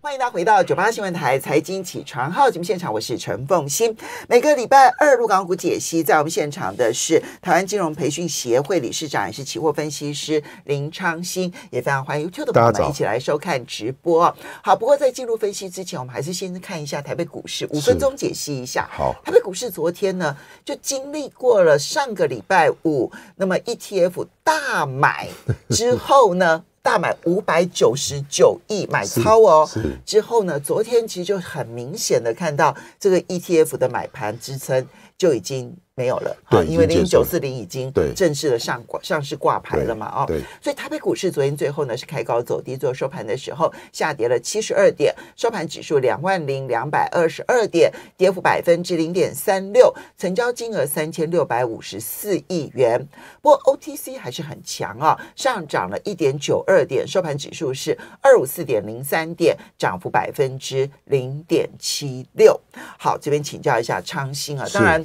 欢迎大家回到九八新闻台财经起床号节目现场，我是陈凤欣。每个礼拜二入港股解析，在我们现场的是台湾金融培训协会理事长，也是期货分析师林昌新，也非常欢迎 YouTube 的朋友们一起来收看直播。好，不过在进入分析之前，我们还是先看一下台北股市五分钟解析一下。好，台北股市昨天呢，就经历过了上个礼拜五那么 ETF 大买之后呢。大买五百九十九亿买超哦，之后呢？昨天其实就很明显的看到这个 ETF 的买盘支撑就已经。没有了，对，因为零九四零已经正式的上挂上市挂牌了嘛，哦，所以台北股市昨天最后呢是开高走低，做收盘的时候下跌了七十二点，收盘指数两万零两百二十二点，跌幅百分之零点三六，成交金额三千六百五十四亿元。不过 O T C 还是很强啊，上涨了一点九二点，收盘指数是二五四点零三点，涨幅百分之零点七六。好，这边请教一下昌兴啊，当然。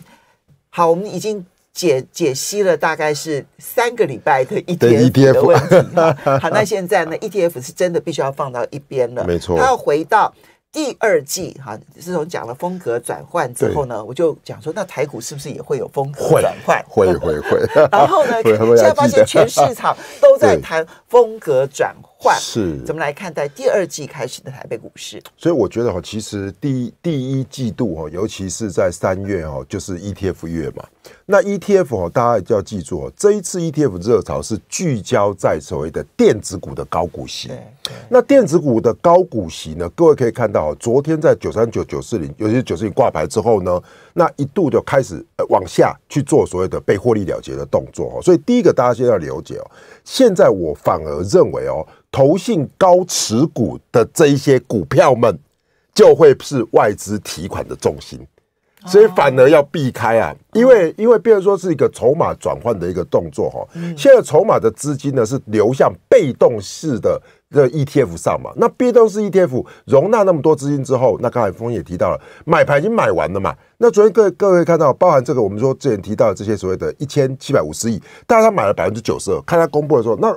好，我们已经解解析了，大概是三个礼拜的一天的问题。好，那现在呢？ETF 是真的必须要放到一边了，没错。它要回到第二季哈，自从讲了风格转换之后呢，我就讲说，那台股是不是也会有风格转换？会会会。然后呢，现在发现全市场都在谈风格转。是，怎么来看待第二季开始的台北股市？所以我觉得哈，其实第第一季度哈，尤其是在三月哈，就是 ETF 月嘛。那 ETF 哦，大家要记住哦，这一次 ETF 热潮是聚焦在所谓的电子股的高股息。那电子股的高股息呢，各位可以看到，昨天在九三九九四零，尤其是九四零挂牌之后呢，那一度就开始往下去做所谓的被获利了结的动作哦。所以第一个大家先要了解哦，现在我反而认为哦。投信高持股的这一些股票们，就会是外资提款的重心，所以反而要避开啊，因为因为，比如说是一个筹码转换的一个动作哈。现在筹码的资金呢是流向被动式的这 ETF 上嘛？那被动式 ETF 容纳那么多资金之后，那刚才峰也提到了，买盘已经买完了嘛？那昨天各各位看到，包含这个，我们说之前提到的这些所谓的一千七百五十亿，但是他买了百分之九十二，看他公布的时候那。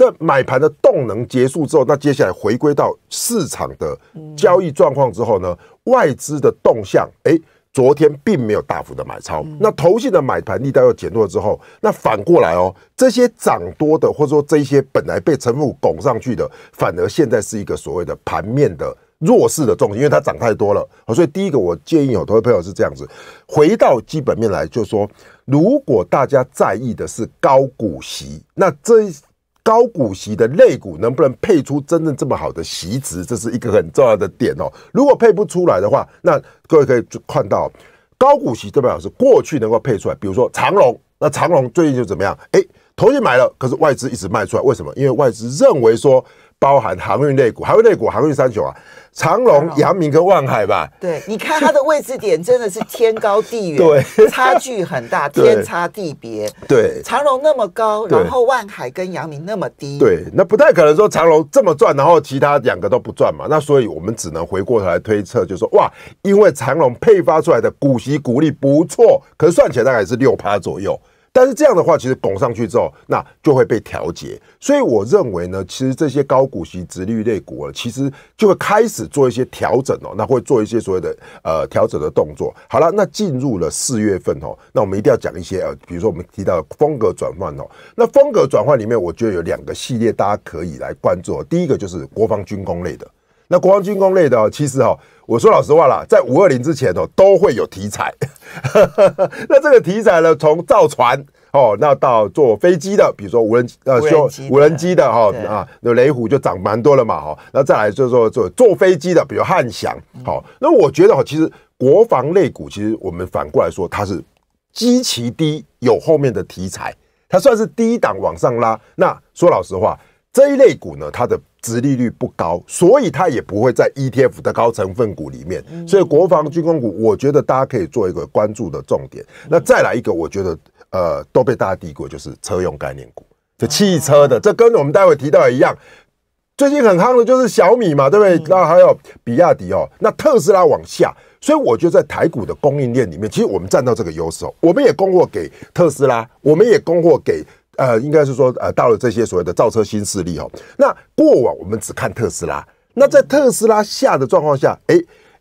但买盘的动能结束之后，那接下来回归到市场的交易状况之后呢？外资的动向，哎，昨天并没有大幅的买超。那投信的买盘力道又减弱之后，那反过来哦，这些涨多的，或者说这些本来被承负拱上去的，反而现在是一个所谓的盘面的弱势的重心，因为它涨太多了。所以第一个，我建议有投资朋友是这样子，回到基本面来，就说如果大家在意的是高股息，那这。高股息的类股能不能配出真正这么好的息值，这是一个很重要的点哦。如果配不出来的话，那各位可以看到，高股息代表是过去能够配出来，比如说长隆，那长隆最近就怎么样？哎，头先买了，可是外资一直卖出来，为什么？因为外资认为说。包含航运类股，航运类股，航运三雄啊，长隆、阳明跟万海吧。对，你看它的位置点真的是天高地远，对，差距很大，天差地别。对，长隆那么高，然后万海跟阳明那么低。对，那不太可能说长隆这么赚，然后其他两个都不赚嘛。那所以我们只能回过头来推测，就说哇，因为长隆配发出来的股息股利不错，可是算起来大概是六趴左右。但是这样的话，其实拱上去之后，那就会被调节。所以我认为呢，其实这些高股息、直率类股啊，其实就会开始做一些调整哦，那会做一些所谓的呃调整的动作。好了，那进入了四月份哦，那我们一定要讲一些呃，比如说我们提到风格转换哦，那风格转换里面，我觉得有两个系列大家可以来关注。第一个就是国防军工类的，那国防军工类的哦，其实哈。我说老实话啦，在五二零之前哦，都会有题材。那这个题材呢，从造船哦，那到坐飞机的，比如说无人呃，无人机的哈啊，那雷虎就涨蛮多了嘛哈。那再来就是说坐坐飞机的，比如汉翔。好，那我觉得哈，其实国防类股，其实我们反过来说，它是极其低，有后面的题材，它算是低档往上拉。那说老实话。这一类股呢，它的殖利率不高，所以它也不会在 ETF 的高成分股里面。所以国防军工股，我觉得大家可以做一个关注的重点。那再来一个，我觉得呃都被大家低估，就是车用概念股，这汽车的，这跟我们待会提到一样，最近很夯的就是小米嘛，对不对？那还有比亚迪哦，那特斯拉往下，所以我觉得在台股的供应链里面，其实我们占到这个优势，我们也供货给特斯拉，我们也供货给。呃，应该是说，呃，到了这些所谓的造车新势力哦。那过往我们只看特斯拉，那在特斯拉下的状况下，哎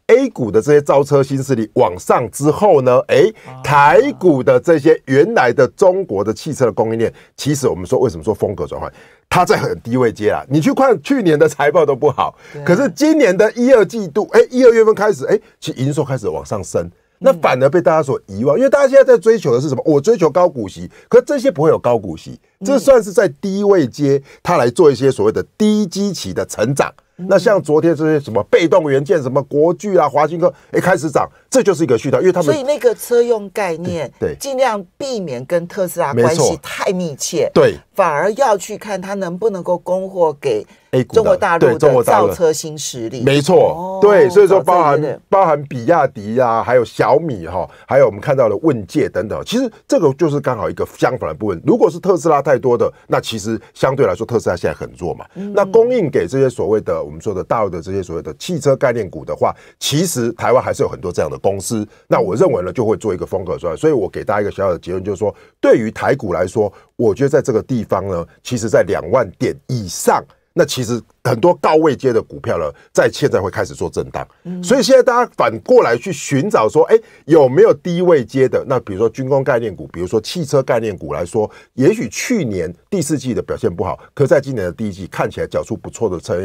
，A 股的这些造车新势力往上之后呢，哎，台股的这些原来的中国的汽车的供应链，其实我们说为什么说风格转换，它在很低位接啊，你去看去年的财报都不好，可是今年的一二季度，哎，一二月份开始，哎，其营收开始往上升。那反而被大家所遗忘，因为大家现在在追求的是什么？我追求高股息，可这些不会有高股息。这算是在低位阶，它来做一些所谓的低基期的成长。那像昨天这些什么被动元件，什么国巨啊、华新科，哎，开始涨，这就是一个渠道，因为他们所以那个车用概念，对，尽量避免跟特斯拉关系太密切，对，反而要去看它能不能够供货给中国大陆的造车新势力，没错，对，所以说包含包含比亚迪呀，还有小米哈，还有我们看到的问界等等，其实这个就是刚好一个相反的部分，如果是特斯拉。太多的那其实相对来说特斯拉现在很弱嘛，那供应给这些所谓的我们说的大陆的这些所谓的汽车概念股的话，其实台湾还是有很多这样的公司。那我认为呢，就会做一个风格出来。所以，我给大家一个小小的结论，就是说，对于台股来说，我觉得在这个地方呢，其实在两万点以上。那其实很多高位阶的股票呢，在现在会开始做震荡，所以现在大家反过来去寻找说，哎，有没有低位阶的？那比如说军工概念股，比如说汽车概念股来说，也许去年第四季的表现不好，可在今年的第一季看起来缴出不错的成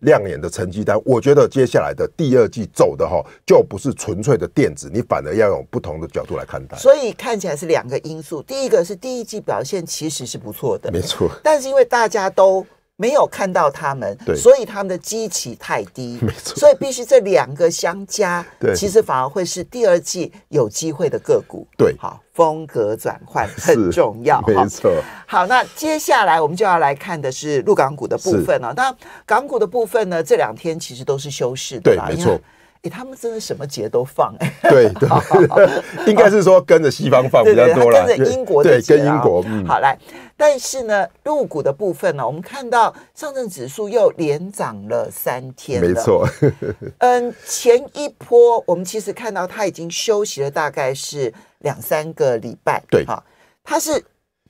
亮眼的成绩单。我觉得接下来的第二季走的哈，就不是纯粹的电子，你反而要用不同的角度来看待。所以看起来是两个因素，第一个是第一季表现其实是不错的，没错，但是因为大家都。没有看到他们，所以他们的基期太低，所以必须这两个相加，其实反而会是第二季有机会的个股，对，好，风格转换很重要，没错，好，那接下来我们就要来看的是陆港股的部分了，当然港股的部分呢，这两天其实都是休市的，对，没错。哎，他们真的什么节都放哎，对对，应该是说跟着西方放比较多了，跟着英国的，跟英国。好来，但是呢，入股的部分呢，我们看到上证指数又连涨了三天，没错。嗯，前一波我们其实看到它已经休息了大概是两三个礼拜，对啊，它是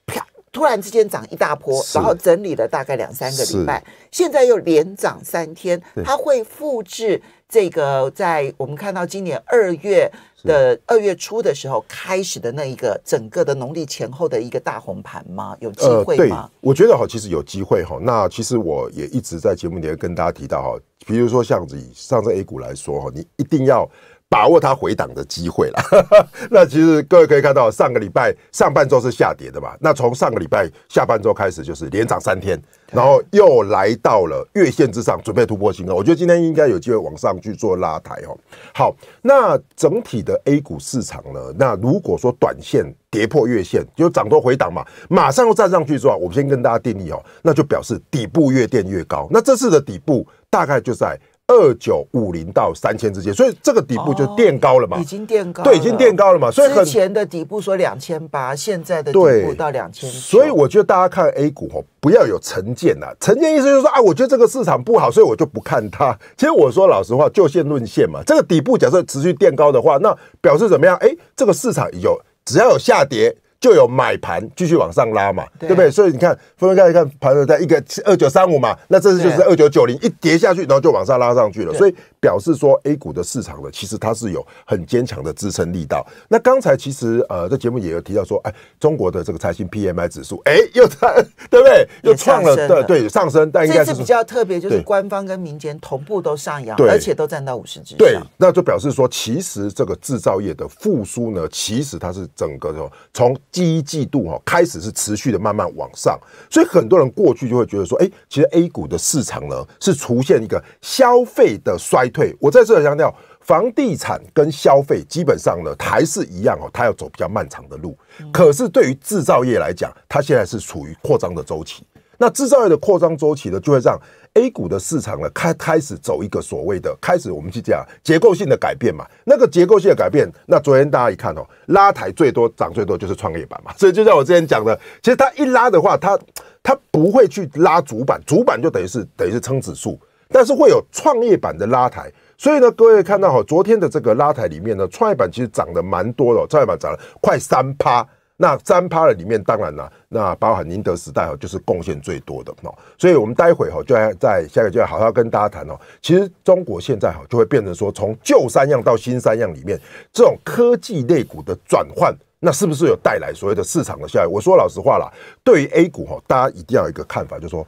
啪突然之间涨一大波，然后整理了大概两三个礼拜，现在又连涨三天，它会复制。这个在我们看到今年二月的二月初的时候开始的那一个整个的农历前后的一个大红盘吗？有机会吗？呃，对，我觉得哈，其实有机会哈。那其实我也一直在节目里面跟大家提到哈，比如说像以上证 A 股来说哈，你一定要。把握它回档的机会了。那其实各位可以看到，上个礼拜上半周是下跌的嘛。那从上个礼拜下半周开始，就是连涨三天，然后又来到了月线之上，准备突破新高。我觉得今天应该有机会往上去做拉抬哦。好，那整体的 A 股市场呢？那如果说短线跌破月线，就涨多回档嘛，马上又站上去之后，我们先跟大家定义哦，那就表示底部越垫越高。那这次的底部大概就在。二九五零到三千之间，所以这个底部就垫高了嘛，已经垫高，对，已经垫高了嘛。所以之前的底部说两千八，现在的底部到两千，所以我觉得大家看 A 股哦，不要有成见呐，成见意思就是说啊，我觉得这个市场不好，所以我就不看它。其实我说老实话，就线论线嘛。这个底部假设持续垫高的话，那表示怎么样？哎，这个市场有只要有下跌。就有买盘继续往上拉嘛，对不对？所以你看，分分开来看，盘在一个二九三五嘛，那这次就是二九九零，一跌下去，然后就往上拉上去了。所以表示说，A 股的市场呢，其实它是有很坚强的支撑力道。那刚才其实呃，这节目也有提到说，哎，中国的这个财新 PMI 指数，哎，又创，对不对？又创了的对上升，但这次比较特别，就是官方跟民间同步都上扬，而且都占到五十之上。对，那就表示说，其实这个制造业的复苏呢，其实它是整个的从第一季度哈开始是持续的慢慢往上，所以很多人过去就会觉得说，哎，其实 A 股的市场呢是出现一个消费的衰退。我在这里强调，房地产跟消费基本上呢还是一样哦，它要走比较漫长的路。可是对于制造业来讲，它现在是处于扩张的周期。那制造业的扩张周期呢，就会让 A 股的市场呢开开始走一个所谓的开始，我们去讲结构性的改变嘛。那个结构性的改变，那昨天大家一看哦，拉抬最多涨最多就是创业板嘛。所以就像我之前讲的，其实它一拉的话，它它不会去拉主板，主板就等于是等于是撑指数，但是会有创业板的拉抬。所以呢，各位看到哈，昨天的这个拉抬里面呢，创业板其实涨得蛮多的，创业板涨了快三趴。那三趴的里面，当然了，那包含宁德时代哦，就是贡献最多的哦。所以我们待会哈，就要在下个就要好好跟大家谈哦。其实中国现在哈就会变成说，从旧三样到新三样里面，这种科技类股的转换，那是不是有带来所谓的市场的下应？我说老实话啦，对于 A 股哈，大家一定要有一个看法，就是说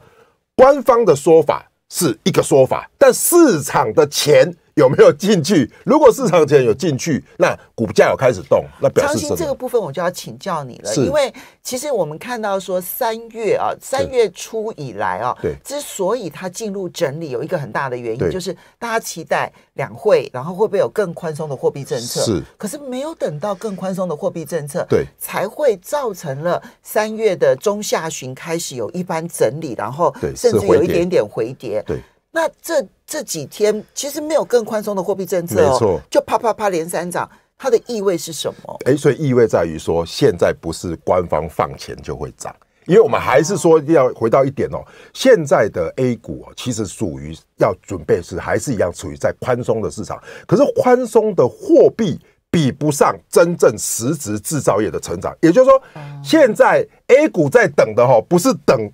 官方的说法是一个说法，但市场的钱。有没有进去？如果市场前有进去，那股价有开始动，那表示这个部分我就要请教你了。因为其实我们看到说三月啊，三月初以来啊，对，之所以它进入整理，有一个很大的原因就是大家期待两会，然后会不会有更宽松的货币政策？是，可是没有等到更宽松的货币政策，对，才会造成了三月的中下旬开始有一般整理，然后甚至有一点点回跌。对。那这这几天其实没有更宽松的货币政策哦，就啪啪啪连三涨，它的意味是什么？哎，所以意味在于说，现在不是官方放钱就会涨，因为我们还是说要回到一点哦，现在的 A 股其实属于要准备是还是一样处于在宽松的市场，可是宽松的货币比不上真正实质制造业的成长，也就是说，现在 A 股在等的哈，不是等。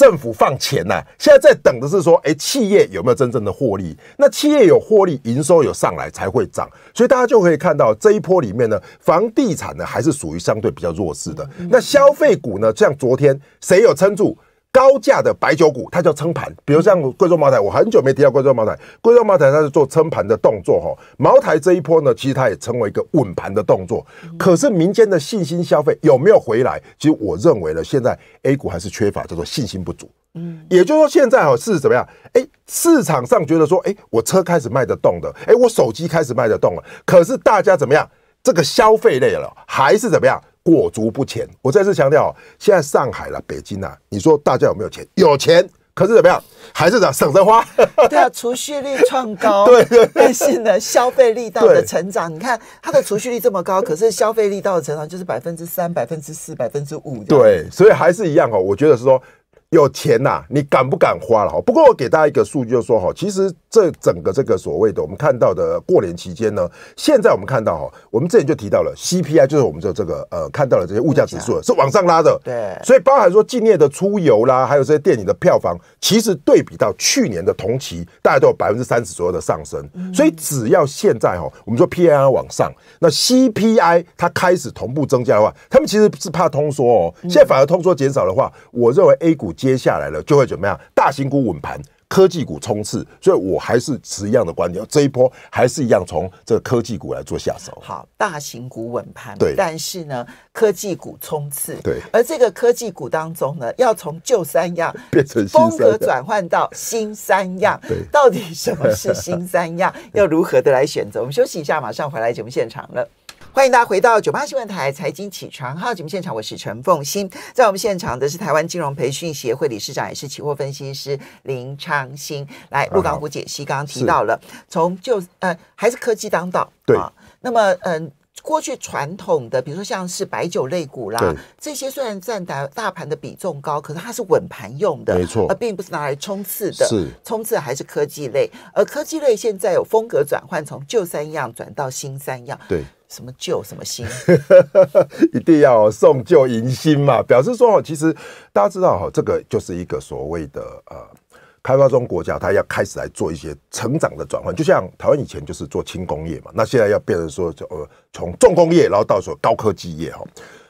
政府放钱呢，现在在等的是说，哎，企业有没有真正的获利？那企业有获利，营收有上来才会涨。所以大家就可以看到这一波里面呢，房地产呢还是属于相对比较弱势的。那消费股呢，像昨天谁有撑住？高价的白酒股，它叫撑盘，比如像贵州茅台，我很久没提到贵州茅台。贵州茅台它是做撑盘的动作哈。茅台这一波呢，其实它也成为一个稳盘的动作。可是民间的信心消费有没有回来？其实我认为呢，现在 A 股还是缺乏叫做信心不足。嗯，也就是说现在哈是怎么样？哎，市场上觉得说，哎，我车开始卖得动的，哎，我手机开始卖得动了。可是大家怎么样？这个消费类了，还是怎么样？裹足不前。我再次强调现在上海了，北京呐，你说大家有没有钱？有钱，可是怎么样？还是讲省着花。对啊，储蓄率创高。对，但是呢，消费力道的成长，你看它的储蓄率这么高，可是消费力道的成长就是百分之三、百分之四、百分之五对，所以还是一样哦，我觉得是说。有钱呐，你敢不敢花了？哈，不过我给大家一个数据，就说哈，其实这整个这个所谓的我们看到的过年期间呢，现在我们看到哈，我们之前就提到了 CPI，就是我们的这个呃，看到了这些物价指数是往上拉的。对。所以包含说今年的出游啦，还有这些电影的票房，其实对比到去年的同期，大概都有百分之三十左右的上升。所以只要现在哈，我们说 PPI 往上，那 CPI 它开始同步增加的话，他们其实是怕通缩哦。现在反而通缩减少的话，我认为 A 股。接下来了就会怎么样？大型股稳盘，科技股冲刺，所以我还是持一样的观点，这一波还是一样从这个科技股来做下手。好，大型股稳盘，对，但是呢，科技股冲刺，对，而这个科技股当中呢，要从旧三样 变成风格转换到新三样，到底什么是新三样？要如何的来选择？我们休息一下，马上回来节目现场了。欢迎大家回到九八新闻台财经起床号节目现场，我是陈凤欣。在我们现场的是台湾金融培训协会理事长，也是期货分析师林昌兴。来陆港股解析，刚刚提到了从就呃还是科技当道对啊，那么嗯过去传统的比如说像是白酒类股啦，这些虽然占大大盘的比重高，可是它是稳盘用的，没错而并不是拿来冲刺的。是冲刺还是科技类？而科技类现在有风格转换，从旧三样转到新三样，对。什么旧什么新，一定要送旧迎新嘛？表示说，其实大家知道哈，这个就是一个所谓的呃，开发中国家，它要开始来做一些成长的转换。就像台湾以前就是做轻工业嘛，那现在要变成说，就呃，从重工业然后到说高科技业哈。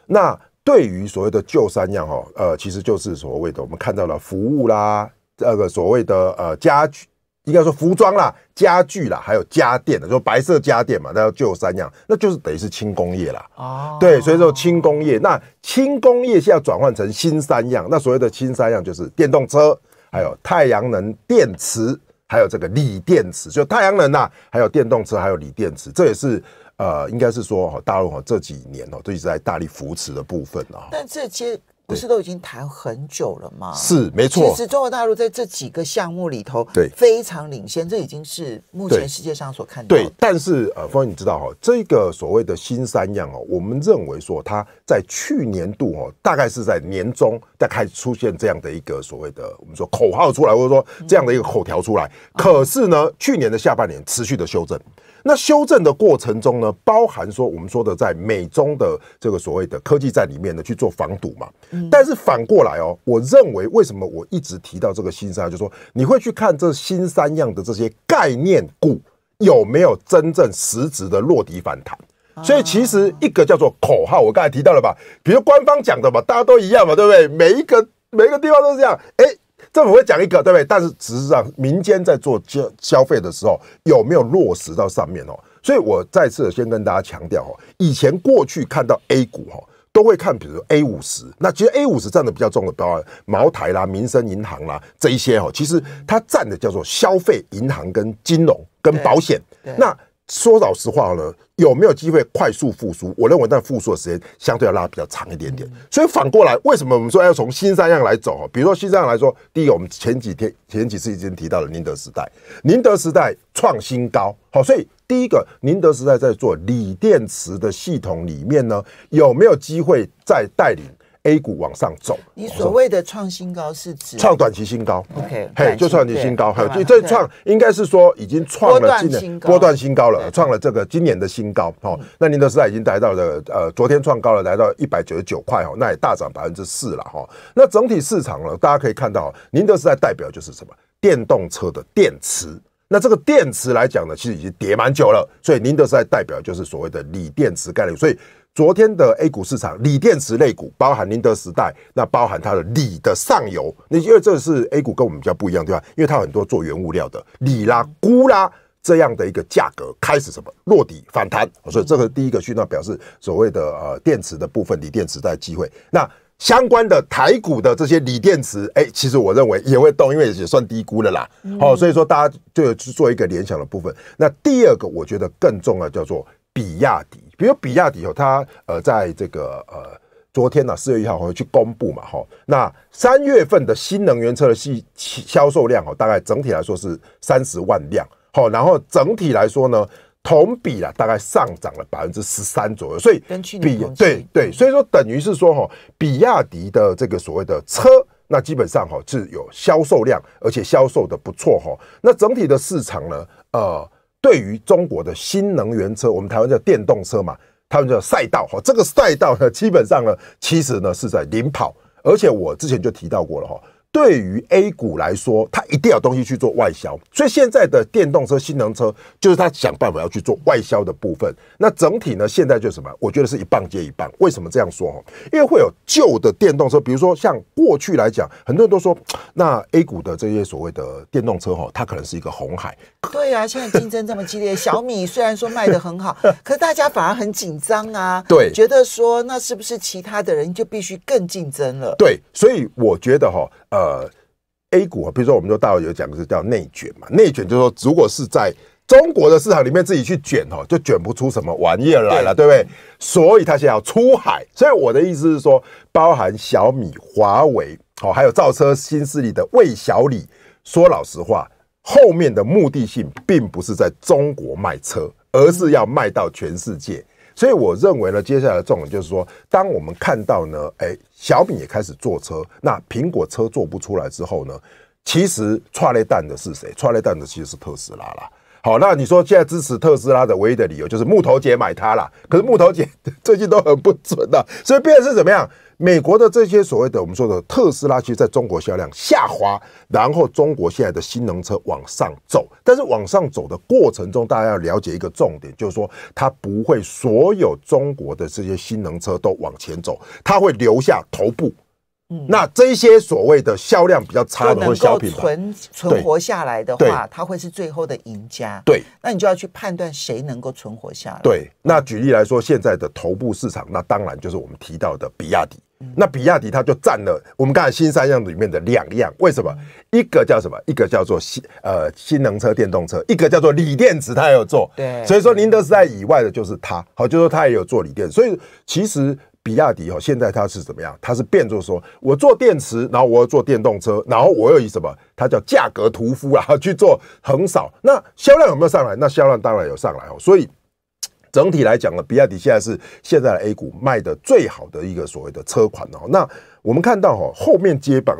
那对于所谓的旧三样哈，呃，其实就是所谓的我们看到了服务啦，这个所谓的呃家具。应该说服装啦、家具啦，还有家电的，就白色家电嘛。那要有三样，那就是等于是轻工业啦。哦，对，所以说轻工业，那轻工业现在转换成新三样。那所谓的新三样就是电动车，还有太阳能电池，还有这个锂电池。就太阳能呐，还有电动车，还有锂电池，这也是呃，应该是说哈，大陆哈这几年哦，一直在大力扶持的部分啊。但这些。不是都已经谈很久了吗？是没错。其实中国大陆在这几个项目里头，对非常领先，这已经是目前世界上所看到。对，但是呃，方你知道哈，这个所谓的新三样哦，我们认为说它在去年度哦，大概是在年终在开出现这样的一个所谓的我们说口号出来，或者说这样的一个口条出来。可是呢，去年的下半年持续的修正。那修正的过程中呢，包含说我们说的在美中的这个所谓的科技战里面呢，去做防堵嘛。但是反过来哦，我认为为什么我一直提到这个新三，就是说你会去看这新三样的这些概念股有没有真正实质的落地反弹。所以其实一个叫做口号，我刚才提到了吧，比如官方讲的嘛，大家都一样嘛，对不对？每一个每一个地方都是这样，哎。政府会讲一个，对不对？但是实际上，民间在做消消费的时候，有没有落实到上面哦？所以我再次先跟大家强调哦，以前过去看到 A 股哈，都会看，比如 A 五十，那其实 A 五十占的比较重的，包括茅台啦、民生银行啦这一些哦，其实它占的叫做消费、银行、跟金融、跟保险。那说老实话呢，有没有机会快速复苏？我认为，但复苏的时间相对要拉比较长一点点。所以反过来，为什么我们说要从新三样来走哈？比如说新三样来说，第一个，我们前几天、前几次已经提到了宁德时代，宁德时代创新高，好，所以第一个，宁德时代在做锂电池的系统里面呢，有没有机会再带领？A 股往上走，你所谓的创新高是指创短期新高。OK，嘿，就创新高，还有你这创，应该是说已经创了今年波段新高了，创了这个今年的新高。哦，那宁德时代已经来到了，呃，昨天创高了，来到一百九十九块哦，那也大涨百分之四了哈。那整体市场呢，大家可以看到，宁德时代代表就是什么？电动车的电池。那这个电池来讲呢，其实已经跌蛮久了，所以宁德时代代表就是所谓的锂电池概念。所以昨天的 A 股市场，锂电池类股，包含宁德时代，那包含它的锂的上游，那因为这是 A 股跟我们比较不一样，对吧？因为它很多做原物料的，锂啦、钴啦这样的一个价格开始什么落底反弹，所以这个第一个讯号表示所谓的呃电池的部分，锂电池的机会。那相关的台股的这些锂电池，哎，其实我认为也会动，因为也算低估了啦。好，所以说大家就去做一个联想的部分。那第二个，我觉得更重要，叫做比亚迪。比如比亚迪哦，它呃，在这个呃，昨天呢，四月一号我去公布嘛，哈，那三月份的新能源车的系销售量哦，大概整体来说是三十万辆，好，然后整体来说呢，同比啊，大概上涨了百分之十三左右，所以比对对，所以说等于是说哈，比亚迪的这个所谓的车，那基本上哈是有销售量，而且销售的不错哈，那整体的市场呢，呃。对于中国的新能源车，我们台湾叫电动车嘛，他们叫赛道哈。这个赛道呢，基本上呢，其实呢是在领跑，而且我之前就提到过了哈。对于 A 股来说，它一定有东西去做外销，所以现在的电动车、新能源车就是它想办法要去做外销的部分。那整体呢，现在就是什么？我觉得是一棒接一棒。为什么这样说？因为会有旧的电动车，比如说像过去来讲，很多人都说，那 A 股的这些所谓的电动车哈，它可能是一个红海。对呀，现在竞争这么激烈，小米虽然说卖的很好，可是大家反而很紧张啊。对，觉得说那是不是其他的人就必须更竞争了？对，所以我觉得哈。呃，A 股啊，比如说，我们就大学有讲是叫内卷嘛，内卷就是说，如果是在中国的市场里面自己去卷哦，就卷不出什么玩意儿来了，对不对？所以他现在要出海，所以我的意思是说，包含小米、华为，哦，还有造车新势力的魏小李，说老实话，后面的目的性并不是在中国卖车，而是要卖到全世界。所以我认为呢，接下来的重点就是说，当我们看到呢，哎，小米也开始做车，那苹果车做不出来之后呢，其实踹雷弹的是谁？踹雷弹的其实是特斯拉了。好，那你说现在支持特斯拉的唯一的理由就是木头姐买它啦。可是木头姐 最近都很不准的，所以变成是怎么样？美国的这些所谓的我们说的特斯拉，其实在中国销量下滑，然后中国现在的新能源车往上走，但是往上走的过程中，大家要了解一个重点，就是说它不会所有中国的这些新能源车都往前走，它会留下头部。那这些所谓的销量比较差的，小品存存活下来的话，它会是最后的赢家。对，那你就要去判断谁能够存活下来。对，那举例来说，现在的头部市场，那当然就是我们提到的比亚迪。那比亚迪它就占了我们刚才新三样里面的两样。为什么？一个叫什么？一个叫做新呃新能车电动车，一个叫做锂电池，它也有做。对，所以说宁德时代以外的就是它。好，就是说它也有做锂电所以其实。比亚迪哦，现在它是怎么样？它是变作说，我做电池，然后我要做电动车，然后我又以什么？它叫价格屠夫啊，去做横扫。那销量有没有上来？那销量当然有上来哦。所以整体来讲呢，比亚迪现在是现在的 A 股卖的最好的一个所谓的车款哦。那我们看到哦，后面接榜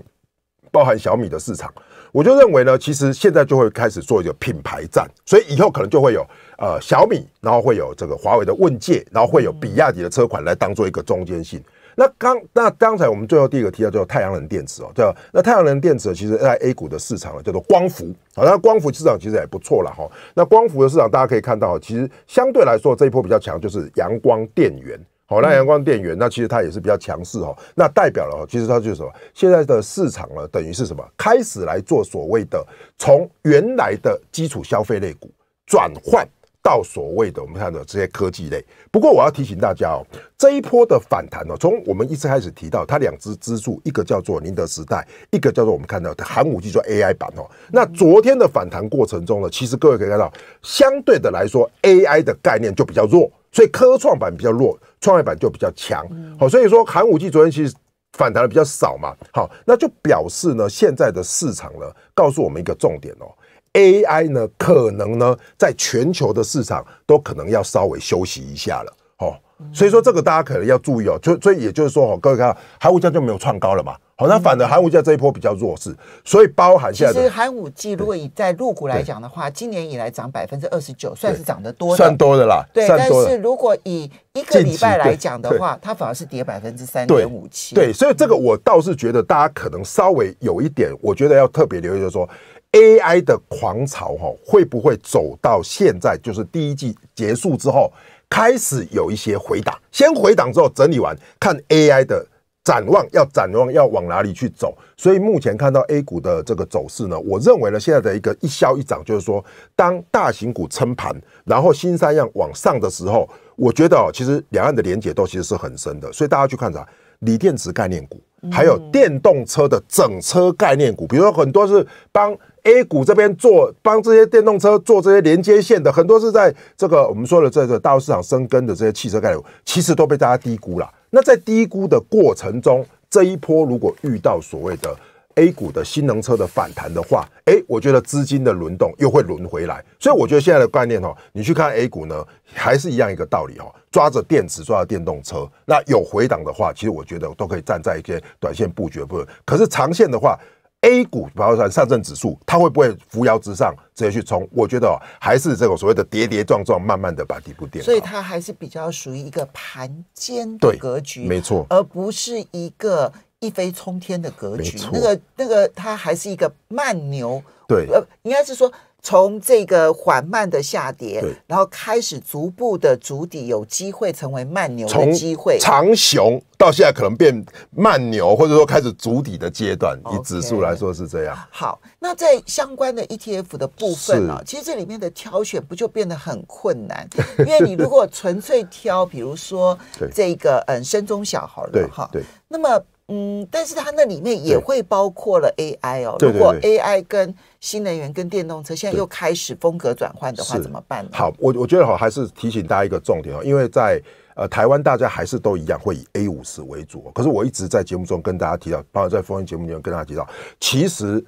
包含小米的市场，我就认为呢，其实现在就会开始做一个品牌战，所以以后可能就会有。呃，小米，然后会有这个华为的问界，然后会有比亚迪的车款来当做一个中间性。那刚那刚才我们最后第一个提到叫做太阳能电池哦，对吧？那太阳能电池其实，在 A 股的市场呢叫做光伏，好，那光伏市场其实也不错了哈。那光伏的市场大家可以看到，其实相对来说这一波比较强就是阳光电源，好，那阳光电源那其实它也是比较强势哈。那代表了其实它就是什么？现在的市场呢，等于是什么？开始来做所谓的从原来的基础消费类股转换。到所谓的我们看到这些科技类，不过我要提醒大家哦，这一波的反弹呢，从我们一直开始提到它两支支柱，一个叫做宁德时代，一个叫做我们看到的寒武纪做 AI 版哦。那昨天的反弹过程中呢，其实各位可以看到，相对的来说 AI 的概念就比较弱，所以科创板比较弱，创业板就比较强。好，所以说寒武纪昨天其实反弹的比较少嘛，好，那就表示呢现在的市场呢告诉我们一个重点哦。AI 呢，可能呢，在全球的市场都可能要稍微休息一下了，哦，所以说这个大家可能要注意哦，就所以也就是说，各位看到寒武纪就没有创高了嘛，好，那反的寒武纪这一波比较弱势，所以包含在其实寒武纪如果以在入股来讲的话，今年以来涨百分之二十九，算是涨得多，算多的啦，对，但是如果以一个礼拜来讲的话，它反而是跌百分之三点五七，对，所以这个我倒是觉得大家可能稍微有一点，我觉得要特别留意，就是说。AI 的狂潮哈会不会走到现在？就是第一季结束之后，开始有一些回档。先回档之后整理完，看 AI 的展望，要展望要往哪里去走。所以目前看到 A 股的这个走势呢，我认为呢，现在的一个一消一涨，就是说当大型股撑盘，然后新三样往上的时候，我觉得其实两岸的连接都其实是很深的。所以大家去看啥，锂电池概念股，还有电动车的整车概念股，比如说很多是当。A 股这边做帮这些电动车做这些连接线的，很多是在这个我们说的这个大陆市场生根的这些汽车概念，其实都被大家低估了。那在低估的过程中，这一波如果遇到所谓的 A 股的新能车的反弹的话，哎，我觉得资金的轮动又会轮回来。所以我觉得现在的概念哈，你去看 A 股呢，还是一样一个道理哈，抓着电池，抓着电动车。那有回档的话，其实我觉得都可以站在一些短线布局不，可是长线的话。A 股包括上上证指数，它会不会扶摇直上直接去冲？我觉得还是这个所谓的跌跌撞撞，慢慢的把底部垫。所以它还是比较属于一个盘间的格局，没错，而不是一个一飞冲天的格局。那个那个，它还是一个慢牛，对，呃，应该是说。从这个缓慢的下跌，然后开始逐步的足底，有机会成为慢牛的机会，长熊到现在可能变慢牛，或者说开始足底的阶段，以指数来说是这样。好，那在相关的 ETF 的部分啊，其实这里面的挑选不就变得很困难，因为你如果纯粹挑，比如说 这个嗯深中小好了哈，那么。嗯，但是它那里面也会包括了 AI 哦。如果 AI 跟新能源跟电动车现在又开始风格转换的话，怎么办？好，我我觉得好，还是提醒大家一个重点哦，因为在呃台湾，大家还是都一样会以 A 五十为主。可是我一直在节目中跟大家提到，包括在风云节目里面跟大家提到，其实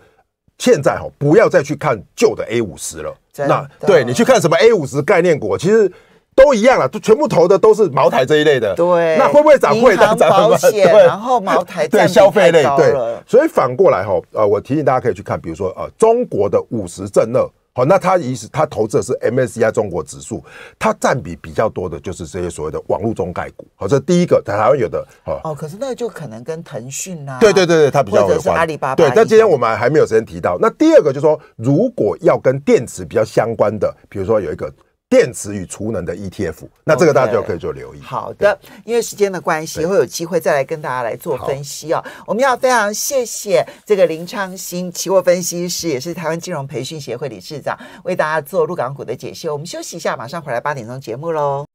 现在哈不要再去看旧的 A 五十了。那对你去看什么 A 五十概念股，其实。都一样了，都全部投的都是茅台这一类的。对，那会不会涨？会涨涨涨。然后茅台对消费类，对。所以反过来哈，呃，我提醒大家可以去看，比如说呃，中国的五十正二，好，那它意思，它投资的是 MSCI 中国指数，它占比比较多的就是这些所谓的网络中概股。好，这第一个，它还会有的。哦，可是那就可能跟腾讯呐，对对对对，它较者是阿里巴巴。对，但今天我们还没有时间提到。那第二个就说，如果要跟电池比较相关的，比如说有一个。电池与储能的 ETF，那这个大家就可以做留意。好的，因为时间的关系，会有机会再来跟大家来做分析哦。我们要非常谢谢这个林昌新期货分析师，也是台湾金融培训协会理事长，为大家做陆港股的解析。我们休息一下，马上回来八点钟节目喽。